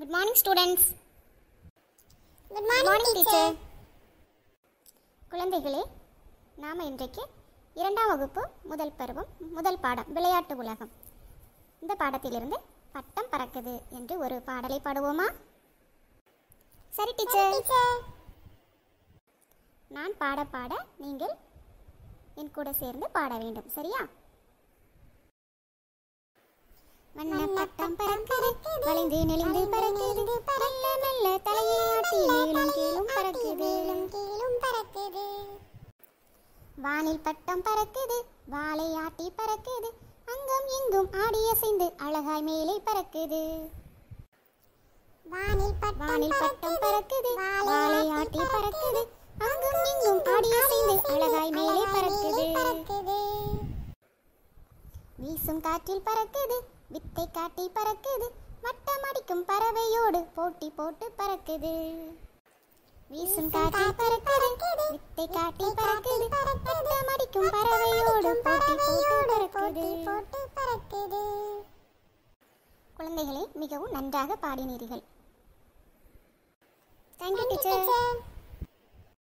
good morning students good morning teacher குழந்தைகளே நாம் இன்றைக்கு இரண்டாம் வகுப்பு முதல் பருவம் முதல் பாடம் விளையாட்டு உலகம் இந்த பாடத்திலிருந்து பட்டம் பறக்குது என்று ஒரு பாடலை பாடுவோமா சரி டீச்சர் நான் பாட பாட நீங்கள் என் கூட சேர்ந்து பாட வேண்டும் சரியா வளைந்து நெளிந்து மெல்ல மெல்ல தலையாட்டி மேலும் கீழும் கீழும் பறக்குது வானில் பட்டம் பறக்குது வாளை ஆட்டி பறக்குது அங்கும் இங்கும் ஆடி அசைந்து அழகாய் மேலே பறக்குது வானில் பட்டம் பறக்குது வாளை ஆட்டி பறக்குது அங்கும் இங்கும் ஆடி அசைந்து அழகாய் மேலே பறக்குது வீசும் காற்றில் பறக்குது வித்தை காட்டி பறக்குது வட்டமடிக்கும் பறவையோடு போட்டி போட்டு பறக்குது வீசும் காட்டி பறக்குது வித்தை காட்டி பறக்குது வட்டமடிக்கும் பறவையோடு போட்டி போட்டு பறக்குது குழந்தைகளே மிகவும் நன்றாக பாடினீர்கள் தேங்க்யூ டீச்சர்